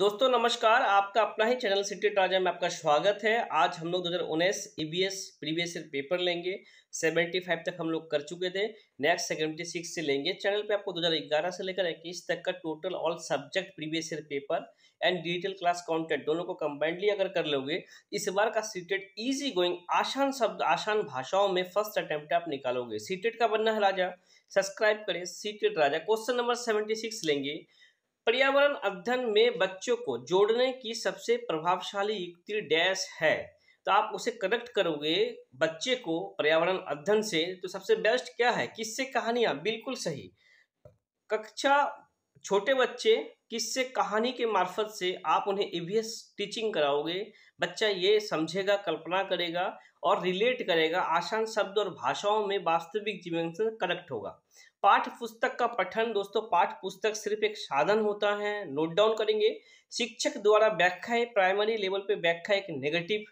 दोस्तों नमस्कार आपका अपना ही चैनल सिटी ट्राजा में आपका स्वागत है आज हम लोग दो हज़ार उन्नीस E B S previous year paper लेंगे सेवेंटी फाइव तक हम लोग कर चुके थे नेक्स्ट सेवेंटी सिक्स से लेंगे चैनल पे आपको दो हज़ार ग्यारह से लेकर इक्कीस तक का total all subject previous year paper and digital class content दोनों को कंबाइंडली अगर कर लोगे इस बार का सीटेड ईजी गोइंग आसान शब्द आसान भाषाओं में फर्स्ट अटेम्प्ट आप निकालोगे सीटेट का बनना है राजा सब्सक्राइब करें CTET Raja question number seventy six लेंगे पर्यावरण अध्ययन में बच्चों को जोड़ने की सबसे प्रभावशाली युक्ति डैश है तो आप उसे कनेक्ट करोगे बच्चे को पर्यावरण अध्ययन से तो सबसे बेस्ट क्या है किससे कहानियां बिल्कुल सही कक्षा छोटे बच्चे किससे कहानी के मार्फत से आप उन्हें ईवीएस टीचिंग कराओगे बच्चा ये समझेगा कल्पना करेगा और रिलेट करेगा आसान शब्द और भाषाओं में वास्तविक जीवन से कनेक्ट होगा पाठ पुस्तक का पठन दोस्तों पाठ पुस्तक सिर्फ एक साधन होता है नोट डाउन करेंगे शिक्षक द्वारा व्याख्या प्राइमरी लेवल पे व्याख्या एक नेगेटिव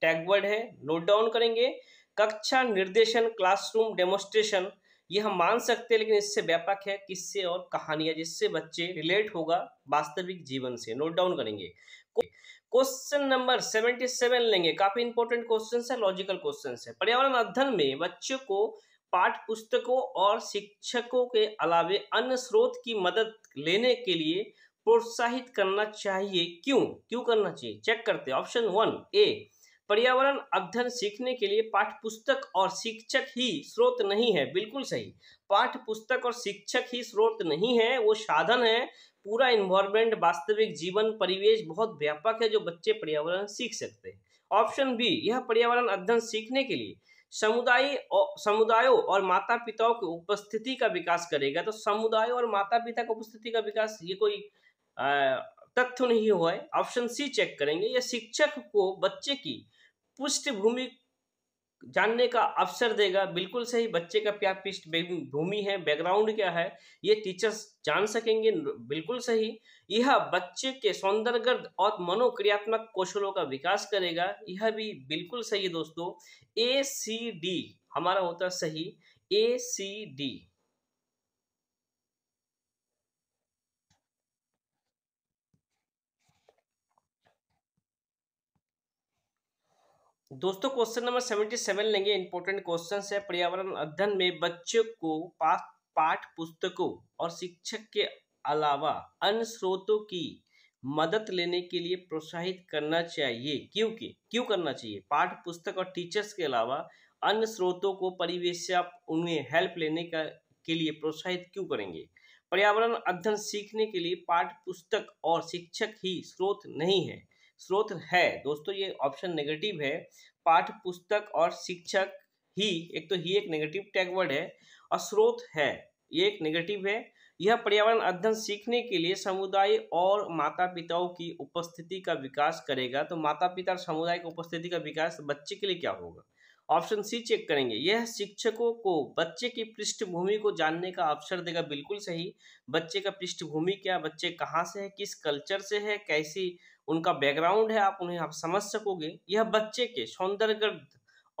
टैगवर्ड है नोट डाउन करेंगे कक्षा निर्देशन क्लासरूम डेमोस्ट्रेशन ये हम मान सकते हैं लेकिन इससे व्यापक है किससे और कहानियां जिससे बच्चे रिलेट होगा वास्तविक जीवन से नोट डाउन करेंगे क्वेश्चन नंबर सेवेंटी सेवन लेंगे काफी इंपॉर्टेंट क्वेश्चन है लॉजिकल क्वेश्चन है पर्यावरण अध्ययन में बच्चों को पाठ पुस्तकों और शिक्षकों के अलावे अन्य स्रोत की मदद लेने के लिए प्रोत्साहित करना चाहिए क्यों क्यों करना चाहिए चेक करते ऑप्शन वन ए पर्यावरण अध्ययन सीखने के लिए पाठ पुस्तक और शिक्षक ही स्रोत नहीं है बिल्कुल सही पाठ्य पुस्तक और शिक्षक ही स्रोत नहीं है वो साधन है पूरा इन्वायरमेंट वास्तविक जीवन परिवेश बहुत व्यापक है जो बच्चे पर्यावरण सीख सकते हैं ऑप्शन बी यह पर्यावरण अध्ययन सीखने के लिए समुदाय समुदायों और माता पिताओं की उपस्थिति का विकास करेगा तो समुदाय और माता पिता की उपस्थिति का विकास ये कोई तथ्य नहीं हुआ है ऑप्शन सी चेक करेंगे यह शिक्षक को बच्चे की पृष्ठभूमि जानने का अवसर देगा बिल्कुल सही बच्चे का क्या पृष्ठ भूमि है बैकग्राउंड क्या है ये टीचर्स जान सकेंगे बिल्कुल सही यह बच्चे के सौंदर्यगर्द और मनोक्रियात्मक कौशलों का विकास करेगा यह भी बिल्कुल सही दोस्तों ए सी डी हमारा होता सही ए सी डी दोस्तों क्वेश्चन नंबर सेवेंटी सेवन लेंगे इंपॉर्टेंट क्वेश्चन है पर्यावरण अध्ययन में बच्चों को पाठ पुस्तकों और शिक्षक के अलावा अन्य स्रोतों की मदद लेने के लिए प्रोत्साहित करना चाहिए क्योंकि क्यों करना चाहिए पाठ पुस्तक और टीचर्स के अलावा अन्य स्रोतों को परिवेश उन्हें हेल्प लेने का के लिए प्रोत्साहित क्यों करेंगे पर्यावरण अध्ययन सीखने के लिए पाठ पुस्तक और शिक्षक ही स्रोत नहीं है स्रोत है दोस्तों ये ऑप्शन नेगेटिव है पाठ पुस्तक और शिक्षक ही एक तो ही एक नेगेटिव टैगवर्ड है और स्रोत है ये एक नेगेटिव है यह पर्यावरण अध्ययन सीखने के लिए समुदाय और माता पिताओं की उपस्थिति का विकास करेगा तो माता पिता और समुदाय की उपस्थिति का विकास बच्चे के लिए क्या होगा ऑप्शन सी चेक करेंगे यह शिक्षकों को बच्चे की पृष्ठभूमि को जानने का अवसर देगा बिल्कुल सही बच्चे का पृष्ठभूमि क्या बच्चे कहाँ से है किस कल्चर से है कैसी उनका बैकग्राउंड है आप उन्हें आप समझ सकोगे यह बच्चे के सौंदर्यगर्द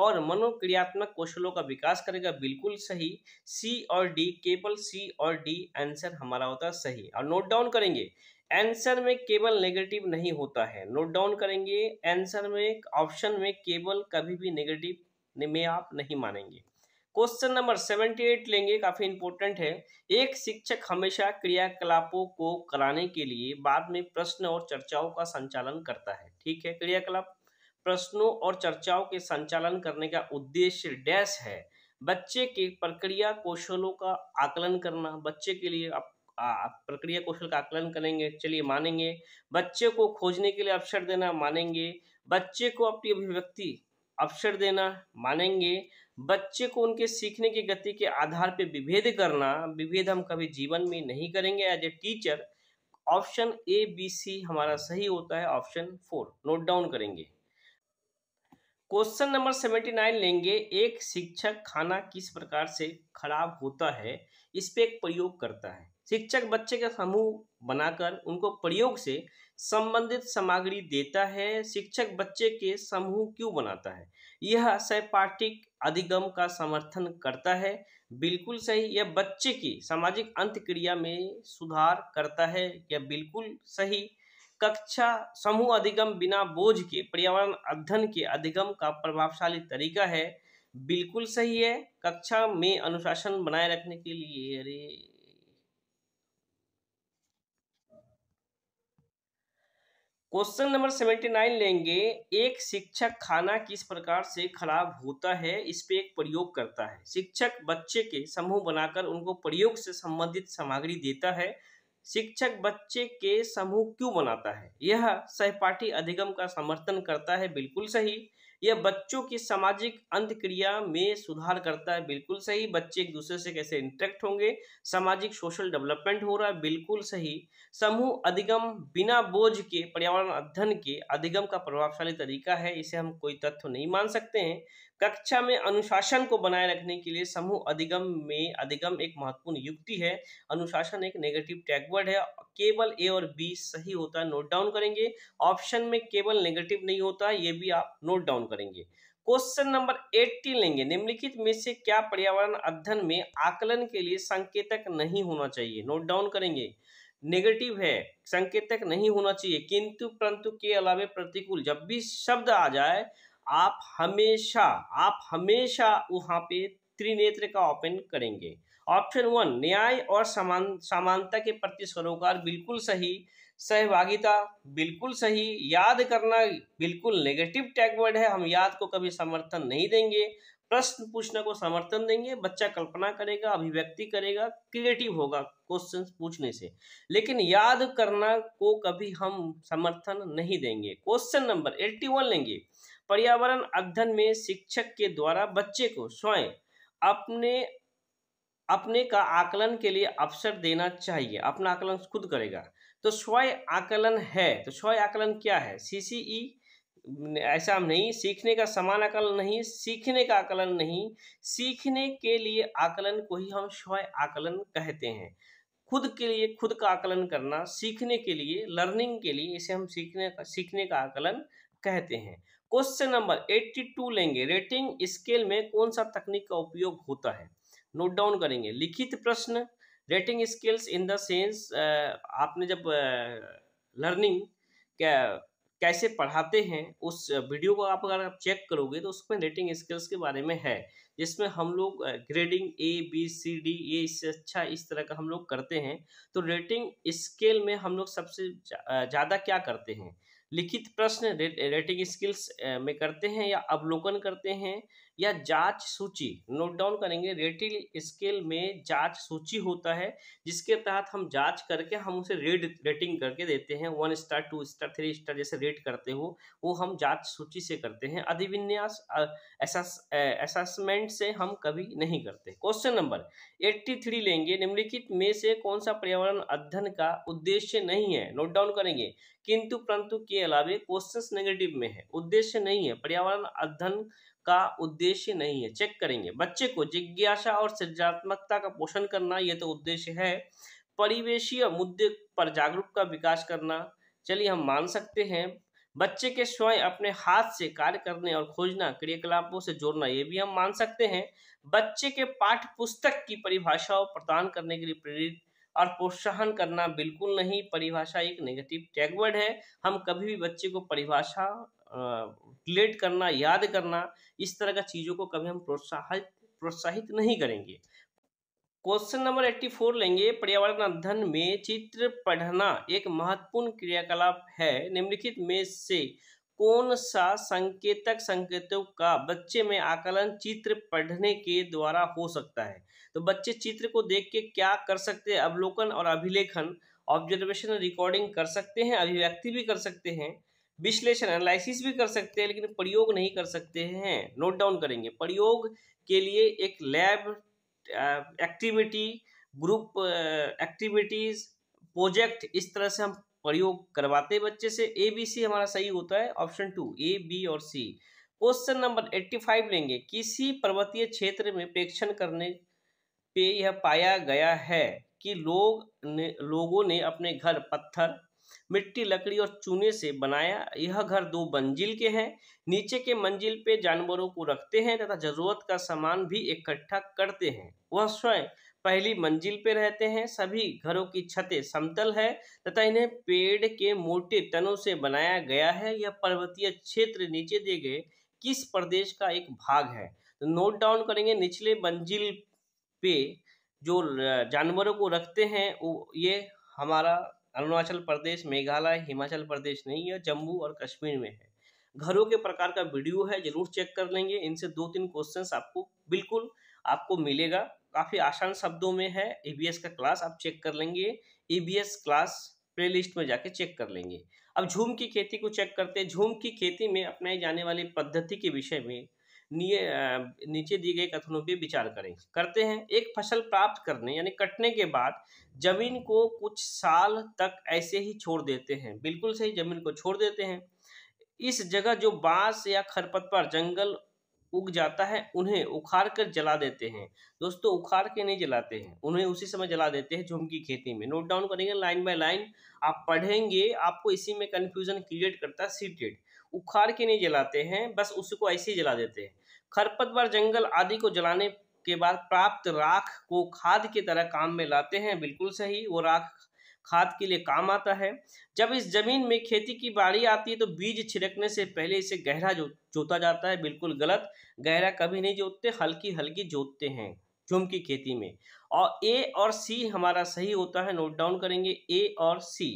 और मनोक्रियात्मक कौशलों का विकास करेगा बिल्कुल सही सी और डी केवल सी और डी आंसर हमारा होता है सही और नोट डाउन करेंगे आंसर में केवल नेगेटिव नहीं होता है नोट डाउन करेंगे आंसर में ऑप्शन में केवल कभी भी नेगेटिव में आप नहीं मानेंगे क्वेश्चन नंबर सेवेंटी एट लेंगे काफी इंपॉर्टेंट है एक शिक्षक हमेशा क्रियाकलापों को कराने के लिए बाद में प्रश्न और चर्चाओं का संचालन करता है ठीक है क्रियाकलाप प्रश्नों और चर्चाओं के संचालन करने का उद्देश्य डैश है बच्चे के प्रक्रिया कौशलों का आकलन करना बच्चे के लिए आप प्रक्रिया कौशल का आकलन करेंगे चलिए मानेंगे बच्चे को खोजने के लिए अवसर देना मानेंगे बच्चे को अपनी अभिव्यक्ति अवसर देना मानेंगे बच्चे को उनके सीखने की गति के आधार पर विभेद करना विभेद हम कभी जीवन में नहीं करेंगे as a teacher option A B C हमारा सही होता है ऑप्शन फोर नोट डाउन करेंगे क्वेश्चन नंबर सेवेंटी नाइन लेंगे एक शिक्षक खाना किस प्रकार से खराब होता है इस पर एक प्रयोग करता है शिक्षक बच्चे का समूह बनाकर उनको प्रयोग से संबंधित सामग्री देता है शिक्षक बच्चे के समूह क्यों बनाता है यह सहपाठिक अधिगम का समर्थन करता है बिल्कुल सही यह बच्चे की सामाजिक अंतक्रिया में सुधार करता है यह बिल्कुल सही कक्षा समूह अधिगम बिना बोझ के पर्यावरण अध्ययन के अधिगम का प्रभावशाली तरीका है बिल्कुल सही है कक्षा में अनुशासन बनाए रखने के लिए अरे क्वेश्चन नंबर सेवेंटी नाइन लेंगे एक शिक्षक खाना किस प्रकार से खराब होता है इस पे एक प्रयोग करता है शिक्षक बच्चे के समूह बनाकर उनको प्रयोग से संबंधित सामग्री देता है शिक्षक बच्चे के समूह क्यों बनाता है यह सहपाठी अधिगम का समर्थन करता है बिल्कुल सही यह बच्चों की सामाजिक अंतक्रिया में सुधार करता है बिल्कुल सही बच्चे एक दूसरे से कैसे इंटरेक्ट होंगे सामाजिक सोशल डेवलपमेंट हो रहा है बिल्कुल सही समूह अधिगम बिना बोझ के पर्यावरण अध्ययन के अधिगम का प्रभावशाली तरीका है इसे हम कोई तथ्य नहीं मान सकते हैं कक्षा में अनुशासन को बनाए रखने के लिए समूह अधिगम में अधिगम एक महत्वपूर्ण युक्ति है अनुशासन एक नेगेटिव टैगवर्ड है केवल ए और बी सही होता है नोट डाउन करेंगे ऑप्शन में केवल नेगेटिव नहीं होता है ये भी आप नोट डाउन करेंगे क्वेश्चन नंबर एट्टी लेंगे निम्नलिखित में से क्या पर्यावरण अध्ययन में आकलन के लिए संकेतक नहीं होना चाहिए नोट डाउन करेंगे नेगेटिव है संकेतक नहीं होना चाहिए किंतु परंतु के अलावे प्रतिकूल जब भी शब्द आ जाए आप हमेशा आप हमेशा वहाँ पे त्रिनेत्र का ओपन करेंगे ऑप्शन वन न्याय और समान समानता के प्रति सरोकार बिल्कुल सही सहभागिता बिल्कुल सही याद करना बिल्कुल नेगेटिव टैगवर्ड है हम याद को कभी समर्थन नहीं देंगे प्रश्न पूछने को समर्थन देंगे बच्चा कल्पना करेगा अभिव्यक्ति करेगा क्रिएटिव होगा क्वेश्चन पूछने से लेकिन याद करना को कभी हम समर्थन नहीं देंगे क्वेश्चन नंबर एट्टी वन लेंगे पर्यावरण अध्ययन में शिक्षक के द्वारा बच्चे को स्वयं अपने अपने का आकलन के लिए अवसर देना चाहिए अपना आकलन खुद करेगा तो स्वयं आकलन है तो स्वयं आकलन क्या है सीसीई ऐसा हम नहीं सीखने का समान आकलन नहीं सीखने का आकलन नहीं सीखने के लिए आकलन को ही हम स्वयं आकलन कहते हैं खुद के लिए खुद का आकलन करना सीखने के लिए लर्निंग के लिए इसे हम सीखने का सीखने का आकलन कहते हैं क्वेश्चन नंबर 82 लेंगे रेटिंग स्केल में कौन सा तकनीक का उपयोग होता है नोट डाउन करेंगे लिखित प्रश्न rating scales in the sense आपने जब लर्निंग क्या कैसे पढ़ाते हैं उस वीडियो को आप अगर आप चेक करोगे तो उसमें रेटिंग स्किल्स के बारे में है जिसमें हम लोग grading A B C D ये इससे अच्छा इस तरह का हम लोग करते हैं तो रेटिंग स्केल में हम लोग सबसे ज़्यादा क्या करते हैं लिखित प्रश्न रे, रेटिंग स्किल्स में करते हैं या अवलोकन करते हैं या जांच सूची नोट डाउन करेंगे रेटिंग स्केल में जांच सूची होता है जिसके तहत हम जांच करके हम उसे रेड रेटिंग करके देते हैं one star two star three star जैसे रेट करते हो वो हम जांच सूची से करते हैं अधिविन्यास असेसमेंट से हम कभी नहीं करते क्वेश्चन नंबर एट्टी थ्री लेंगे निम्नलिखित में से कौन सा पर्यावरण अध्ययन का उद्देश्य नहीं है नोट डाउन करेंगे किंतु परंतु के अलावे क्वेश्चन नेगेटिव में है उद्देश्य नहीं है पर्यावरण अध्ययन का उद्देश्य नहीं है चेक करेंगे बच्चे को जिज्ञासा और सृजनात्मकता का पोषण करना यह तो उद्देश्य है परिवेशीय मुद्दे पर जागरूक का विकास करना चलिए हम मान सकते हैं बच्चे के स्वयं अपने हाथ से कार्य करने और खोजना क्रियाकलापों से जोड़ना ये भी हम मान सकते हैं बच्चे के पाठ पुस्तक की परिभाषाओं प्रदान करने के लिए प्रेरित और प्रोत्साहन करना बिल्कुल नहीं परिभाषा एक नेगेटिव टैगवर्ड है हम कभी भी बच्चे को परिभाषा क्लेट करना याद करना इस तरह का चीज़ों को कभी हम प्रोत्साहित प्रोत्साहित नहीं करेंगे क्वेश्चन नंबर एट्टी फोर लेंगे पर्यावरण अध्ययन में चित्र पढ़ना एक महत्वपूर्ण क्रियाकलाप है निम्नलिखित में से कौन सा संकेतक संकेतों का बच्चे में आकलन चित्र पढ़ने के द्वारा हो सकता है तो बच्चे चित्र को देख के क्या कर सकते हैं अवलोकन और अभिलेखन ऑब्जर्वेशन रिकॉर्डिंग कर सकते हैं अभिव्यक्ति भी कर सकते हैं विश्लेषण एनालिसिस भी कर सकते हैं लेकिन प्रयोग नहीं कर सकते हैं नोट डाउन करेंगे प्रयोग के लिए एक lab activity group activities project इस तरह से हम प्रयोग करवाते हैं बच्चे से ए बी सी हमारा सही होता है ऑप्शन टू ए बी और C question number eighty five लेंगे किसी पर्वतीय क्षेत्र में प्रेक्षण करने पे यह पाया गया है कि लोग ने लोगों ने अपने घर पत्थर मिट्टी लकड़ी और चूने से बनाया यह घर दो मंजिल के हैं नीचे के मंजिल पे जानवरों को रखते हैं तथा जरूरत का सामान भी इकट्ठा करते हैं वह स्वयं पहली मंजिल पे रहते हैं सभी घरों की छतें समतल है तथा इन्हें पेड़ के मोटे तनों से बनाया गया है यह पर्वतीय क्षेत्र नीचे दिए गए किस प्रदेश का एक भाग है तो नोट डाउन करेंगे निचले मंजिल पे जो जानवरों को रखते हैं वो ये हमारा अरुणाचल प्रदेश मेघालय हिमाचल प्रदेश नहीं है जम्मू और कश्मीर में है घरों के प्रकार का वीडियो है जरूर चेक कर लेंगे इनसे दो तीन क्वेश्चन आपको बिल्कुल आपको मिलेगा काफ़ी आसान शब्दों में है ई का क्लास आप चेक कर लेंगे ई क्लास प्लेलिस्ट में जाके चेक कर लेंगे अब झूम की खेती को चेक करते हैं झूम की खेती में अपनाई जाने वाली पद्धति के विषय में नीचे दिए गए कथनों पर विचार करें करते हैं एक फसल प्राप्त करने यानी कटने के बाद जमीन को कुछ साल तक ऐसे ही छोड़ देते हैं बिल्कुल सही जमीन को छोड़ देते हैं इस जगह जो बांस या खरपतवार जंगल उग जाता है उन्हें उखाड़ कर जला देते हैं दोस्तों उखाड़ के नहीं जलाते हैं उन्हें उसी समय जला देते हैं झूम की खेती में नोट डाउन करेंगे लाइन बाय लाइन आप पढ़ेंगे आपको इसी में कन्फ्यूजन क्रिएट करता है सीटेड उखाड़ के नहीं जलाते हैं बस उसको ऐसे ही जला देते हैं खरपतवार जंगल आदि को जलाने के बाद प्राप्त राख को खाद की तरह काम में लाते हैं बिल्कुल सही वो राख खाद के लिए काम आता है जब इस जमीन में खेती की बाड़ी आती है तो बीज छिड़कने से पहले इसे गहरा जो, जोता जाता है बिल्कुल गलत गहरा कभी नहीं जोतते हल्की हल्की जोतते हैं झूम की खेती में और ए और सी हमारा सही होता है नोट डाउन करेंगे ए और सी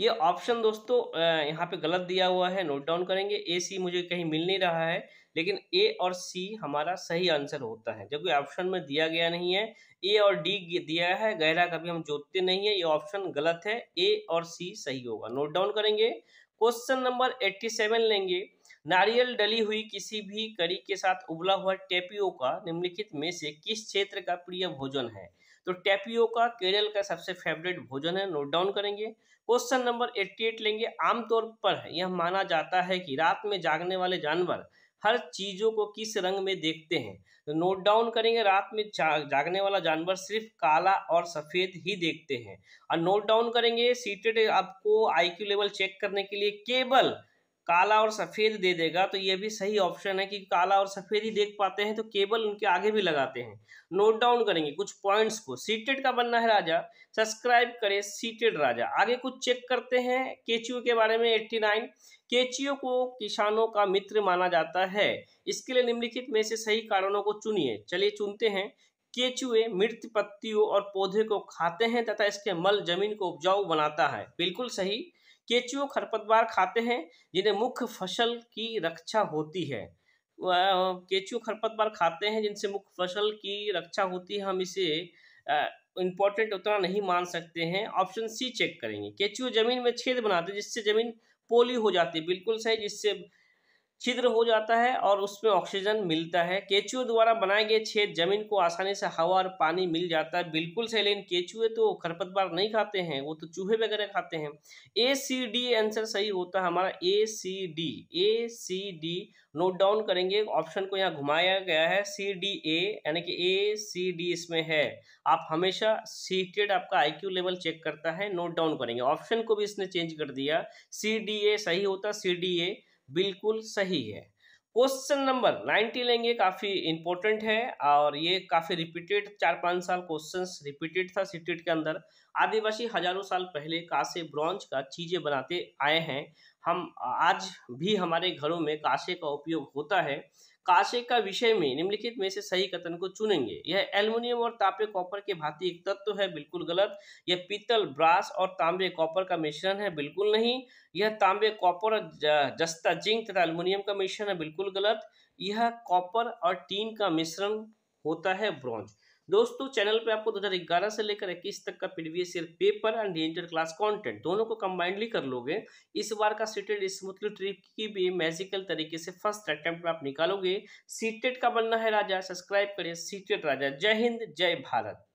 ये ऑप्शन दोस्तों यहाँ पे गलत दिया हुआ है नोट डाउन करेंगे ए सी मुझे कहीं मिल नहीं रहा है लेकिन ए और सी हमारा सही आंसर होता है जबकि ऑप्शन में दिया गया नहीं है ए और डी दिया है गहरा कभी हम जोतते नहीं है ये ऑप्शन गलत है ए और सी सही होगा नोट डाउन करेंगे क्वेश्चन नंबर सेवन लेंगे नारियल डली हुई किसी भी कड़ी के साथ उबला हुआ टेपियो का निम्नलिखित में से किस क्षेत्र का प्रिय भोजन है तो टेपियो का केरल का सबसे फेवरेट भोजन है नोट डाउन करेंगे क्वेश्चन नंबर 88 लेंगे आमतौर पर यह माना जाता है कि रात में जागने वाले जानवर हर चीज़ों को किस रंग में देखते हैं तो नोट डाउन करेंगे रात में जागने वाला जानवर सिर्फ काला और सफ़ेद ही देखते हैं और नोट डाउन करेंगे सीटेड आपको आईक्यू लेवल चेक करने के लिए केवल काला और सफ़ेद दे देगा तो ये भी सही ऑप्शन है कि काला और सफ़ेद ही देख पाते हैं तो केबल उनके आगे भी लगाते हैं नोट डाउन करेंगे कुछ पॉइंट्स को सीटेड का बनना है राजा सब्सक्राइब करें सीटेड राजा आगे कुछ चेक करते हैं केचियो के बारे में 89 केचियो को किसानों का मित्र माना जाता है इसके लिए निम्नलिखित में से सही कारणों को चुनिए चलिए चुनते हैं केचुए मृत पत्तियों और पौधे को खाते हैं तथा इसके मल जमीन को उपजाऊ बनाता है बिल्कुल सही केचुओं खरपतवार खाते हैं जिन्हें मुख्य फसल की रक्षा होती है केचुओं खरपतवार खाते हैं जिनसे मुख्य फसल की रक्षा होती है हम इसे इम्पोर्टेंट उतना नहीं मान सकते हैं ऑप्शन सी चेक करेंगे केचुओ जमीन में छेद बनाते हैं जिससे जमीन पोली हो जाती है बिल्कुल सही जिससे छिद्र हो जाता है और उसमें ऑक्सीजन मिलता है केचुए द्वारा बनाए गए छेद जमीन को आसानी से हवा और पानी मिल जाता है बिल्कुल सही लेकिन केचुए तो खरपतवार नहीं खाते हैं वो तो चूहे वगैरह खाते हैं ए सी डी आंसर सही होता है हमारा A C D A C D note down करेंगे ऑप्शन को यहाँ घुमाया गया है सी डी ए यानी कि ए सी डी इसमें है आप हमेशा सीटेड आपका क्यू लेवल चेक करता है नोट डाउन करेंगे ऑप्शन को भी इसने चेंज कर दिया सी डी ए सही होता सी डी ए बिल्कुल सही है क्वेश्चन नंबर नाइन्टी लेंगे काफ़ी इंपॉर्टेंट है और ये काफ़ी रिपीटेड चार पाँच साल क्वेश्चन रिपीटेड था सिटेट के अंदर आदिवासी हजारों साल पहले कासे ब्रॉन्ज का चीज़ें बनाते आए हैं हम आज भी हमारे घरों में कासे का उपयोग होता है काशे का विषय में निम्नलिखित में से सही कथन को चुनेंगे यह एल्युमिनियम और तांबे कॉपर के भांति एक तत्व है बिल्कुल गलत यह पीतल ब्रास और तांबे कॉपर का मिश्रण है बिल्कुल नहीं यह तांबे कॉपर और जस्ता जिंक तथा एल्युमिनियम का मिश्रण है बिल्कुल गलत यह कॉपर और टीन का मिश्रण होता है ब्रॉन्ज दोस्तों चैनल पे आपको 2011 से लेकर 21 तक का previous year paper and inter class content दोनों को कंबाइंडली कर लोगे इस बार का सीटेड स्मूथली ट्रिप की भी मैजिकल तरीके से फर्स्ट अटेम्प्ट आप निकालोगे सीटेड का बनना है राजा सब्सक्राइब करें सीटेड राजा जय हिंद जय भारत